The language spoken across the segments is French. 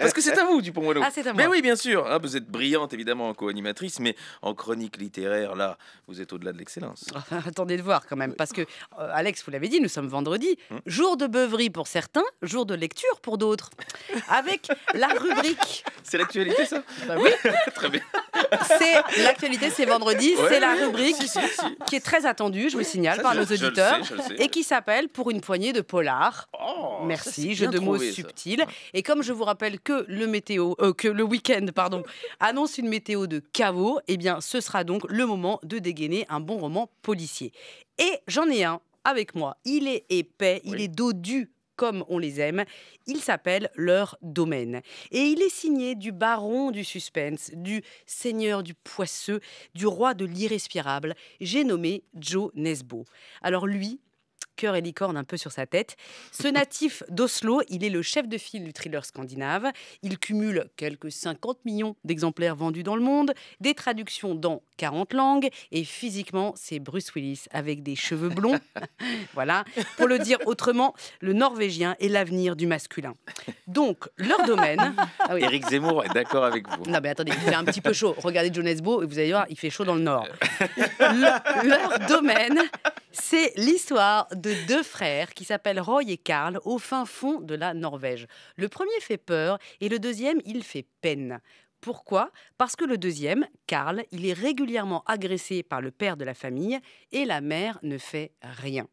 Parce que c'est à vous, dupont pour Ah, c'est à moi. Mais oui, bien sûr. Ah, vous êtes brillante, évidemment, en co-animatrice, mais en chronique littéraire, là, vous êtes au-delà de l'excellence. Attendez de voir quand même, parce que, euh, Alex, vous l'avez dit, nous sommes vendredi, hein jour de beuverie pour certains, jour de lecture pour d'autres. Avec la rubrique. C'est l'actualité, ça bah Oui. Très bien c'est l'actualité, c'est vendredi, c'est la rubrique qui est très attendue, je vous signale, par nos auditeurs, et qui s'appelle Pour une poignée de polar. Oh, Merci, jeu de mots subtils. Et comme je vous rappelle que le météo, euh, que le week-end, pardon, annonce une météo de caveau, eh bien, ce sera donc le moment de dégainer un bon roman policier. Et j'en ai un avec moi. Il est épais, il est dodu comme on les aime. Il s'appelle Leur Domaine. Et il est signé du baron du suspense, du seigneur du poisseux, du roi de l'irrespirable. J'ai nommé Joe Nesbo. Alors lui, et licorne un peu sur sa tête. Ce natif d'Oslo, il est le chef de file du thriller scandinave. Il cumule quelques 50 millions d'exemplaires vendus dans le monde, des traductions dans 40 langues, et physiquement, c'est Bruce Willis avec des cheveux blonds. voilà. Pour le dire autrement, le norvégien est l'avenir du masculin. Donc, leur domaine. Ah Zemmour est d'accord avec vous. Non, mais attendez, il fait un petit peu chaud. Regardez Jonesbo et vous allez voir, il fait chaud dans le Nord. Euh. leur domaine, c'est l'histoire de deux frères qui s'appellent Roy et Karl au fin fond de la Norvège. Le premier fait peur et le deuxième, il fait peine. Pourquoi Parce que le deuxième, Karl, il est régulièrement agressé par le père de la famille et la mère ne fait rien.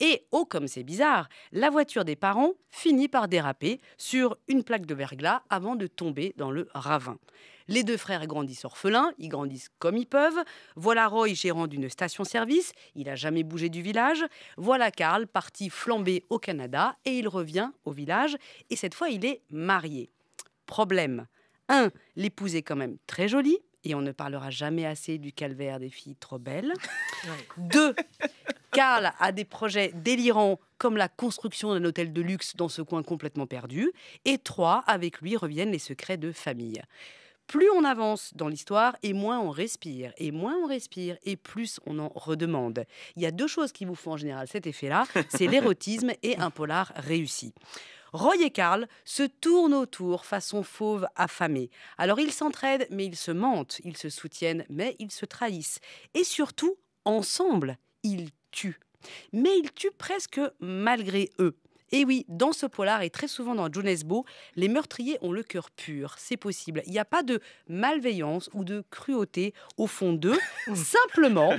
Et oh comme c'est bizarre, la voiture des parents finit par déraper sur une plaque de verglas avant de tomber dans le ravin. Les deux frères grandissent orphelins, ils grandissent comme ils peuvent. Voilà Roy, gérant d'une station-service, il n'a jamais bougé du village. Voilà Karl, parti flamber au Canada, et il revient au village, et cette fois il est marié. Problème 1. L'épouse est quand même très jolie, et on ne parlera jamais assez du calvaire des filles trop belles. 2. Carl a des projets délirants comme la construction d'un hôtel de luxe dans ce coin complètement perdu. Et trois, avec lui reviennent les secrets de famille. Plus on avance dans l'histoire et moins on respire, et moins on respire, et plus on en redemande. Il y a deux choses qui vous font en général cet effet-là, c'est l'érotisme et un polar réussi. Roy et Karl se tournent autour façon fauve affamée. Alors ils s'entraident, mais ils se mentent, ils se soutiennent, mais ils se trahissent. Et surtout, ensemble, ils mais ils tuent presque malgré eux. Et oui, dans ce polar et très souvent dans Jonesbo, les meurtriers ont le cœur pur. C'est possible. Il n'y a pas de malveillance ou de cruauté au fond d'eux. Simplement,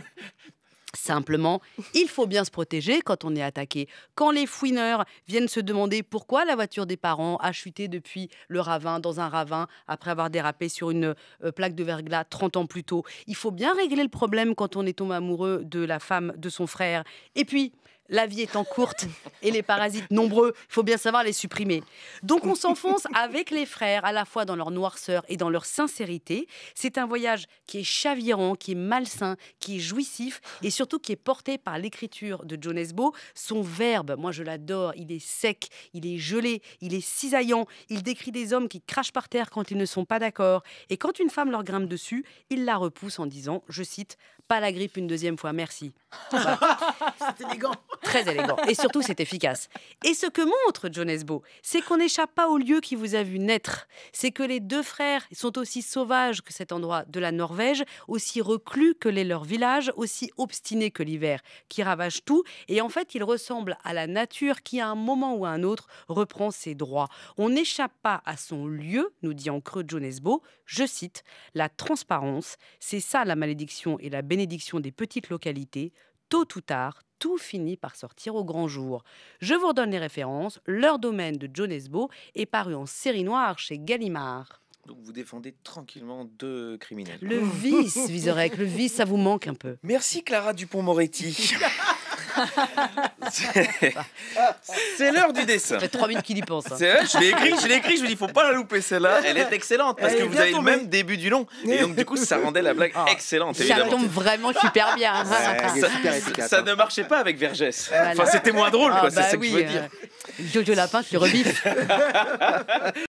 Simplement, il faut bien se protéger quand on est attaqué. Quand les fouineurs viennent se demander pourquoi la voiture des parents a chuté depuis le ravin, dans un ravin, après avoir dérapé sur une euh, plaque de verglas 30 ans plus tôt, il faut bien régler le problème quand on est tombé amoureux de la femme de son frère. Et puis, la vie étant courte et les parasites nombreux, il faut bien savoir les supprimer. Donc on s'enfonce avec les frères, à la fois dans leur noirceur et dans leur sincérité. C'est un voyage qui est chavirant, qui est malsain, qui est jouissif et surtout qui est porté par l'écriture de John Esbo. Son verbe, moi je l'adore, il est sec, il est gelé, il est cisaillant. Il décrit des hommes qui crachent par terre quand ils ne sont pas d'accord. Et quand une femme leur grimpe dessus, il la repousse en disant, je cite, pas la grippe une deuxième fois, merci. C'est élégant. Très élégant. Et surtout, c'est efficace. Et ce que montre Jonesbo, c'est qu'on n'échappe pas au lieu qui vous a vu naître. C'est que les deux frères sont aussi sauvages que cet endroit de la Norvège, aussi reclus que l'est leur village, aussi obstinés que l'hiver, qui ravage tout. Et en fait, ils ressemblent à la nature qui, à un moment ou à un autre, reprend ses droits. On n'échappe pas à son lieu, nous dit en creux Jonesbo. Je cite La transparence, c'est ça la malédiction et la bénédiction des petites localités. Tôt ou tard, tout finit par sortir au grand jour. Je vous redonne les références. Leur domaine de Jonesbo est paru en série noire chez Gallimard. Donc vous défendez tranquillement deux criminels. Le vice, Visorek, le vice, ça vous manque un peu. Merci Clara Dupont-Moretti. C'est l'heure du dessin. Ça fait 3 minutes qu'il y pense. Hein. je l'ai écrit, je l'ai écrit, je me dis, faut pas la louper celle-là. Elle est excellente parce que vous avez le même début du long. Et donc, du coup, ça rendait la blague ah. excellente. Évidemment. Ça tombe vraiment super bien. Hein. ça, hein. ne marchait pas avec Vergès. Enfin, c'était moins drôle, ah, quoi. c'est bah ce que je veux dire. Euh, Jojo Lapin, je suis